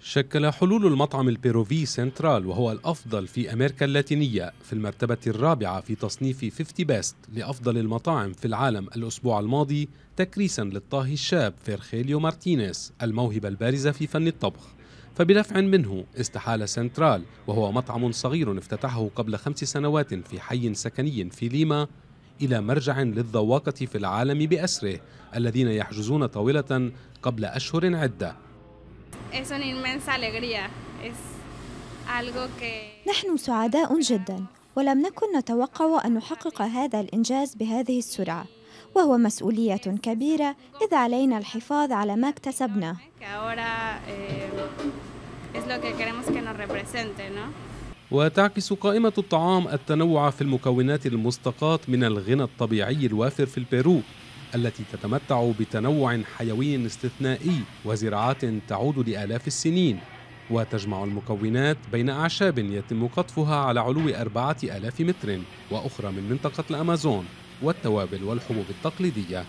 شكل حلول المطعم البيروفي سنترال وهو الأفضل في أمريكا اللاتينية في المرتبة الرابعة في تصنيف 50 باست لأفضل المطاعم في العالم الأسبوع الماضي تكريسا للطاهي الشاب فيرخيليو مارتينيز الموهبة البارزة في فن الطبخ فبدفع منه استحال سنترال وهو مطعم صغير افتتحه قبل خمس سنوات في حي سكني في ليما إلى مرجع للذواقة في العالم بأسره الذين يحجزون طاولة قبل أشهر عدة es una inmensa alegría. Es algo que... نحن سعداء جدا ولم نكن نتوقع أن نحقق هذا الإنجاز بهذه السرعة وهو مسؤولية كبيرة إذ علينا الحفاظ على ما اكتسبناه eh, وتعكس قائمة الطعام التنوع في المكونات المستقاة من الغنى الطبيعي الوافر في البيرو التي تتمتع بتنوع حيوي استثنائي وزراعات تعود لآلاف السنين وتجمع المكونات بين أعشاب يتم قطفها على علو أربعة آلاف متر وأخرى من منطقة الأمازون والتوابل والحبوب التقليدية